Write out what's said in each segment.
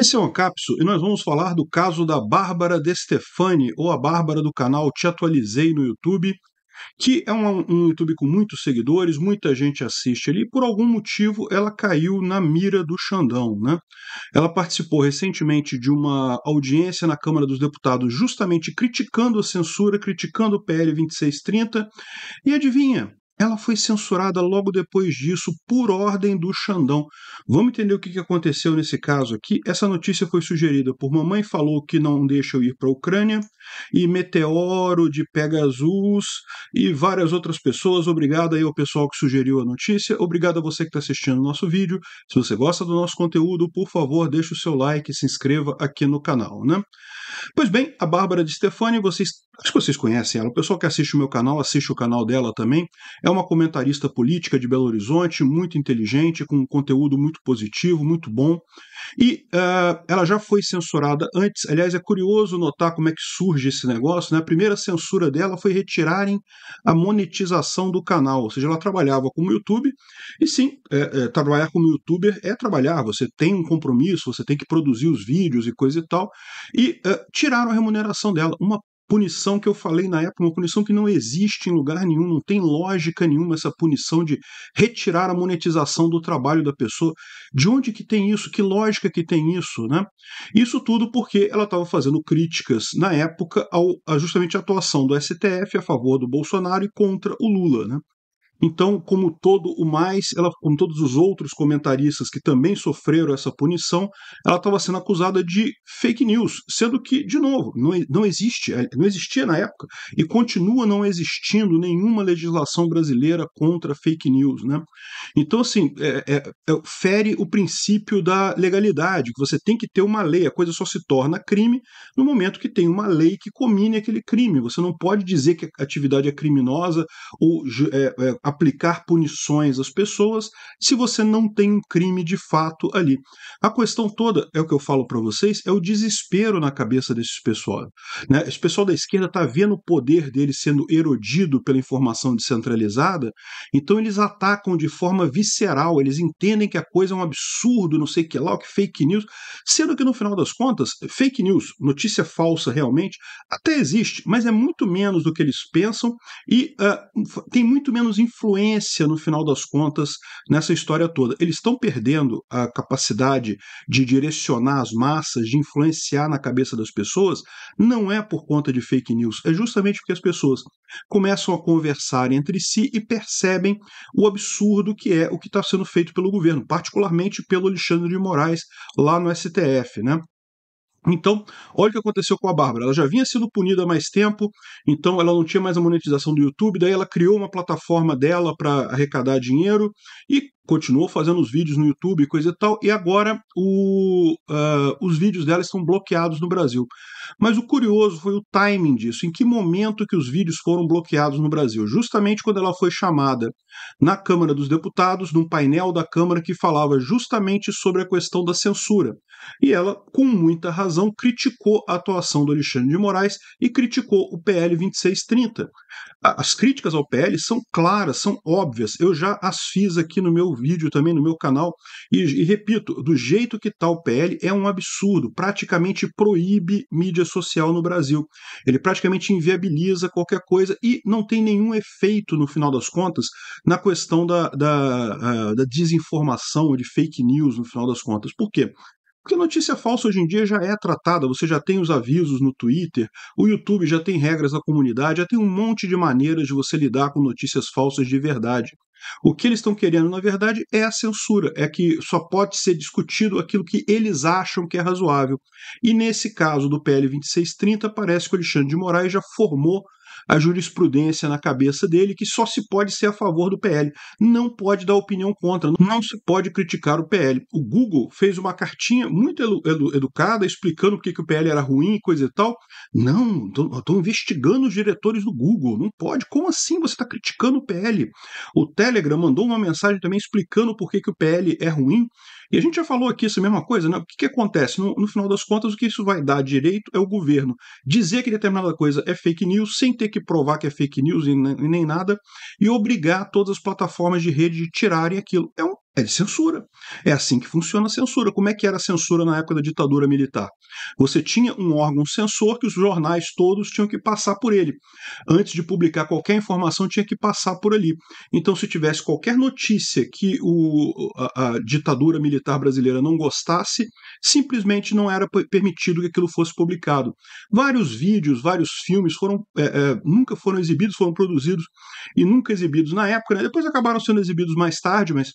Esse é o capso e nós vamos falar do caso da Bárbara De Stefani, ou a Bárbara do canal Te Atualizei no YouTube, que é um, um YouTube com muitos seguidores, muita gente assiste ali, por algum motivo ela caiu na mira do Xandão. Né? Ela participou recentemente de uma audiência na Câmara dos Deputados justamente criticando a censura, criticando o PL 2630, e adivinha, ela foi censurada logo depois disso, por ordem do Xandão. Vamos entender o que aconteceu nesse caso aqui? Essa notícia foi sugerida por Mamãe Falou que não deixa eu ir para a Ucrânia, e Meteoro de Pegasus, e várias outras pessoas. Obrigado aí ao pessoal que sugeriu a notícia. Obrigado a você que está assistindo o nosso vídeo. Se você gosta do nosso conteúdo, por favor, deixe o seu like e se inscreva aqui no canal, né? Pois bem, a Bárbara de Stefani, vocês Acho que vocês conhecem ela. O pessoal que assiste o meu canal assiste o canal dela também. É uma comentarista política de Belo Horizonte, muito inteligente, com um conteúdo muito positivo, muito bom. E uh, ela já foi censurada antes. Aliás, é curioso notar como é que surge esse negócio. Né? A primeira censura dela foi retirarem a monetização do canal. Ou seja, ela trabalhava como YouTube. E sim, é, é, trabalhar como youtuber é trabalhar. Você tem um compromisso, você tem que produzir os vídeos e coisa e tal. E uh, tiraram a remuneração dela. Uma punição que eu falei na época, uma punição que não existe em lugar nenhum, não tem lógica nenhuma essa punição de retirar a monetização do trabalho da pessoa. De onde que tem isso? Que lógica que tem isso, né? Isso tudo porque ela estava fazendo críticas na época ao, a justamente a atuação do STF a favor do Bolsonaro e contra o Lula, né? Então, como todo o mais, ela, como todos os outros comentaristas que também sofreram essa punição, ela estava sendo acusada de fake news, sendo que, de novo, não, não existe, não existia na época e continua não existindo nenhuma legislação brasileira contra fake news, né? Então, assim, é, é, é, fere o princípio da legalidade, que você tem que ter uma lei, a coisa só se torna crime no momento que tem uma lei que comine aquele crime. Você não pode dizer que a atividade é criminosa ou é, é aplicar punições às pessoas se você não tem um crime de fato ali. A questão toda, é o que eu falo para vocês, é o desespero na cabeça desses pessoal. Né? Esse pessoal da esquerda está vendo o poder dele sendo erodido pela informação descentralizada, então eles atacam de forma visceral, eles entendem que a coisa é um absurdo, não sei que lá, o que fake news, sendo que no final das contas, fake news, notícia falsa realmente, até existe, mas é muito menos do que eles pensam e uh, tem muito menos influência influência, no final das contas, nessa história toda. Eles estão perdendo a capacidade de direcionar as massas, de influenciar na cabeça das pessoas, não é por conta de fake news, é justamente porque as pessoas começam a conversar entre si e percebem o absurdo que é o que está sendo feito pelo governo, particularmente pelo Alexandre de Moraes lá no STF. Né? Então, olha o que aconteceu com a Bárbara. Ela já vinha sendo punida há mais tempo, então ela não tinha mais a monetização do YouTube, daí ela criou uma plataforma dela para arrecadar dinheiro e continuou fazendo os vídeos no YouTube e coisa e tal, e agora o, uh, os vídeos dela estão bloqueados no Brasil. Mas o curioso foi o timing disso, em que momento que os vídeos foram bloqueados no Brasil? Justamente quando ela foi chamada na Câmara dos Deputados, num painel da Câmara que falava justamente sobre a questão da censura. E ela, com muita razão, criticou a atuação do Alexandre de Moraes e criticou o PL 2630. As críticas ao PL são claras, são óbvias, eu já as fiz aqui no meu vídeo também no meu canal. E, e repito, do jeito que está o PL, é um absurdo. Praticamente proíbe mídia social no Brasil. Ele praticamente inviabiliza qualquer coisa e não tem nenhum efeito, no final das contas, na questão da, da, ah, da desinformação, de fake news, no final das contas. Por quê? Porque notícia falsa hoje em dia já é tratada, você já tem os avisos no Twitter, o YouTube já tem regras da comunidade, já tem um monte de maneiras de você lidar com notícias falsas de verdade. O que eles estão querendo, na verdade, é a censura, é que só pode ser discutido aquilo que eles acham que é razoável. E nesse caso do PL 2630, parece que o Alexandre de Moraes já formou a jurisprudência na cabeça dele que só se pode ser a favor do PL, não pode dar opinião contra, não se pode criticar o PL. O Google fez uma cartinha muito edu edu educada explicando por que o PL era ruim e coisa e tal. Não, estou investigando os diretores do Google, não pode. Como assim você está criticando o PL? O Telegram mandou uma mensagem também explicando por que o PL é ruim. E a gente já falou aqui essa mesma coisa, né? O que, que acontece? No, no, final das contas, o que isso vai dar direito é o governo dizer que determinada coisa é fake news sem ter que provar que é fake news e nem nada, e obrigar todas as plataformas de rede de tirarem aquilo. É é de censura. É assim que funciona a censura. Como é que era a censura na época da ditadura militar? Você tinha um órgão censor que os jornais todos tinham que passar por ele. Antes de publicar qualquer informação, tinha que passar por ali. Então, se tivesse qualquer notícia que o, a, a ditadura militar brasileira não gostasse, simplesmente não era permitido que aquilo fosse publicado. Vários vídeos, vários filmes foram é, é, nunca foram exibidos, foram produzidos e nunca exibidos na época. Né? Depois acabaram sendo exibidos mais tarde, mas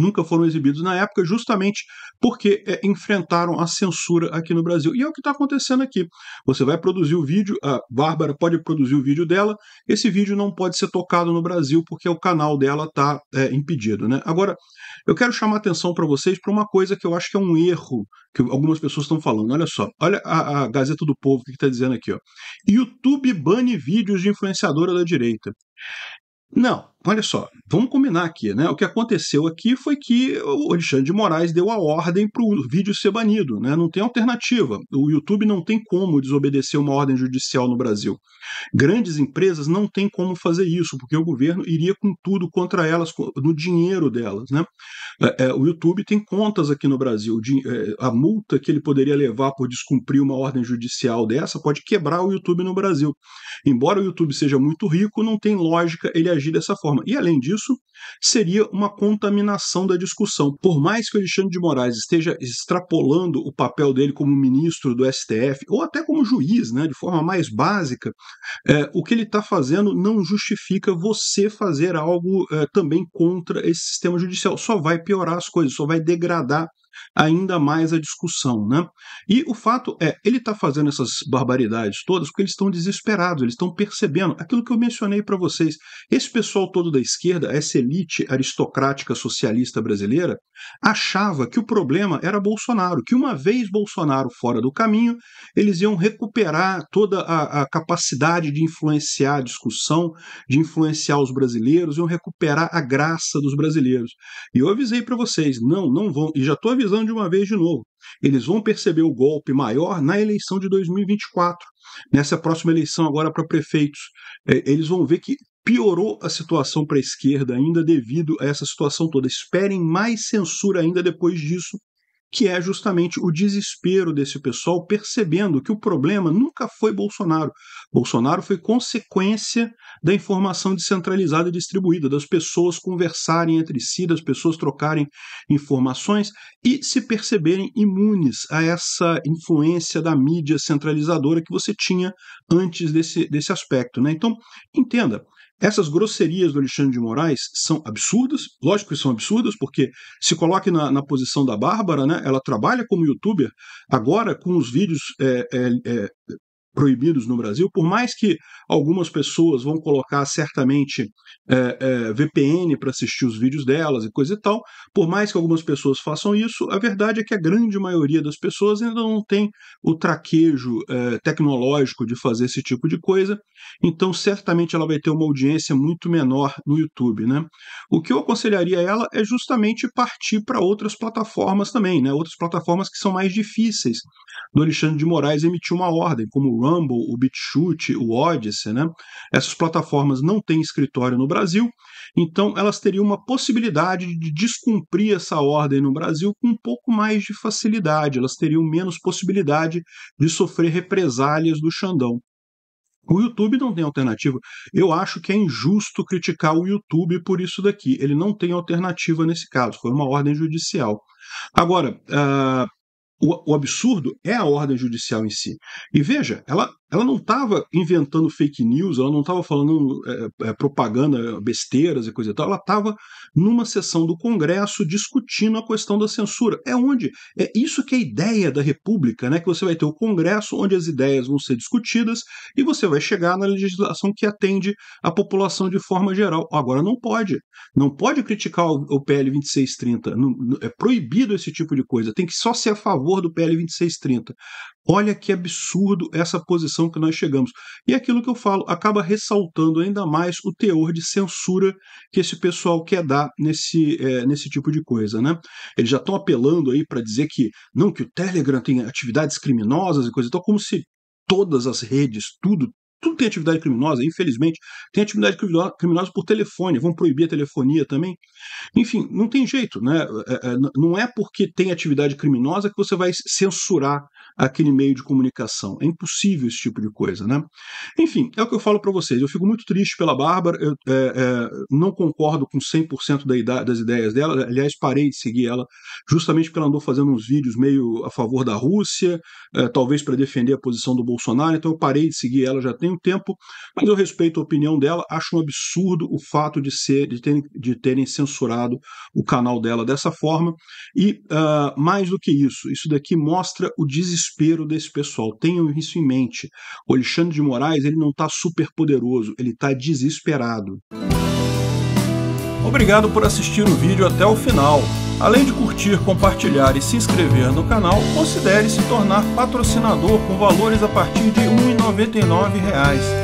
nunca foram exibidos na época, justamente porque é, enfrentaram a censura aqui no Brasil. E é o que está acontecendo aqui. Você vai produzir o vídeo, a Bárbara pode produzir o vídeo dela, esse vídeo não pode ser tocado no Brasil porque o canal dela está é, impedido. Né? Agora, eu quero chamar atenção para vocês para uma coisa que eu acho que é um erro que algumas pessoas estão falando. Olha só, olha a, a Gazeta do Povo que está dizendo aqui. Ó. YouTube bane vídeos de influenciadora da direita. Não, olha só, vamos combinar aqui, né? O que aconteceu aqui foi que o Alexandre de Moraes deu a ordem para o vídeo ser banido, né? Não tem alternativa. O YouTube não tem como desobedecer uma ordem judicial no Brasil. Grandes empresas não têm como fazer isso, porque o governo iria com tudo contra elas, no dinheiro delas, né? É, é, o YouTube tem contas aqui no Brasil. É, a multa que ele poderia levar por descumprir uma ordem judicial dessa pode quebrar o YouTube no Brasil. Embora o YouTube seja muito rico, não tem lógica ele agir dessa forma forma. E além disso, seria uma contaminação da discussão. Por mais que o Alexandre de Moraes esteja extrapolando o papel dele como ministro do STF, ou até como juiz, né, de forma mais básica, é, o que ele está fazendo não justifica você fazer algo é, também contra esse sistema judicial. Só vai piorar as coisas, só vai degradar ainda mais a discussão. Né? E o fato é, ele está fazendo essas barbaridades todas porque eles estão desesperados, eles estão percebendo aquilo que eu mencionei para vocês. Esse pessoal todo da esquerda, essa elite aristocrática socialista brasileira, achava que o problema era Bolsonaro, que uma vez Bolsonaro fora do caminho, eles iam recuperar toda a, a capacidade de influenciar a discussão, de influenciar os brasileiros, iam recuperar a graça dos brasileiros. E eu avisei para vocês, não, não vão, e já estou avisando revisando de uma vez de novo. Eles vão perceber o golpe maior na eleição de 2024, nessa próxima eleição agora para prefeitos. É, eles vão ver que piorou a situação para a esquerda ainda devido a essa situação toda. Esperem mais censura ainda depois disso que é justamente o desespero desse pessoal percebendo que o problema nunca foi Bolsonaro. Bolsonaro foi consequência da informação descentralizada e distribuída, das pessoas conversarem entre si, das pessoas trocarem informações e se perceberem imunes a essa influência da mídia centralizadora que você tinha antes desse, desse aspecto. Né? Então, entenda, essas grosserias do Alexandre de Moraes são absurdas, lógico que são absurdas, porque se coloque na, na posição da Bárbara, né, ela trabalha como youtuber, agora com os vídeos é, é, é, proibidos no Brasil, por mais que algumas pessoas vão colocar certamente é, é, VPN para assistir os vídeos delas e coisa e tal, por mais que algumas pessoas façam isso, a verdade é que a grande maioria das pessoas ainda não tem o traquejo é, tecnológico de fazer esse tipo de coisa, então certamente ela vai ter uma audiência muito menor no YouTube, né? O que eu aconselharia a ela é justamente partir para outras plataformas também, né? Outras plataformas que são mais difíceis do Alexandre de Moraes emitir uma ordem, como o Rumble, o BitChute, o Odyssey, né? Essas plataformas não têm escritório no Brasil, então elas teriam uma possibilidade de descumprir essa ordem no Brasil com um pouco mais de facilidade, elas teriam menos possibilidade de sofrer represálias do Xandão. O YouTube não tem alternativa. Eu acho que é injusto criticar o YouTube por isso daqui. Ele não tem alternativa nesse caso, foi uma ordem judicial. Agora, uh, o, absurdo é a ordem judicial em si. E veja, ela ela não estava inventando fake news, ela não estava falando é, é, propaganda, besteiras e coisa e tal, ela estava numa sessão do Congresso discutindo a questão da censura. É onde é isso que é a ideia da República, né? Que você vai ter o Congresso onde as ideias vão ser discutidas e você vai chegar na legislação que atende a população de forma geral. Agora não pode, não pode criticar o, o PL 2630, não, não, é proibido esse tipo de coisa. Tem que só ser a favor do PL 2630. Olha que absurdo essa posição que nós chegamos. E é aquilo que eu falo acaba ressaltando ainda mais o teor de censura que esse pessoal quer dar nesse, é, nesse tipo de coisa. Né? Eles já estão apelando aí para dizer que não, que o Telegram tem atividades criminosas e coisa e tal, como se todas as redes, tudo, tudo tem atividade criminosa, infelizmente. Tem atividade criminosa por telefone, vão proibir a telefonia também. Enfim, não tem jeito, né? É, é, não é porque tem atividade criminosa que você vai censurar aquele meio de comunicação. É impossível esse tipo de coisa, né? Enfim, é o que eu falo para vocês. Eu fico muito triste pela Bárbara, eu é, é, não concordo com 100% da idade, das ideias dela. Aliás, parei de seguir ela justamente porque ela andou fazendo uns vídeos meio a favor da Rússia, é, talvez para defender a posição do Bolsonaro. Então eu parei de seguir ela já tem um tempo, mas eu respeito a opinião dela. Acho um absurdo o fato de ser de terem, de terem censurado o canal dela dessa forma. E uh, mais do que isso, isso daqui mostra o desespero desespero desse pessoal. Tenham isso em mente. O Alexandre de Moraes ele não está super poderoso, ele está desesperado. Obrigado por assistir o vídeo até o final. Além de curtir, compartilhar e se inscrever no canal, considere se tornar patrocinador com valores a partir de R$ 1,99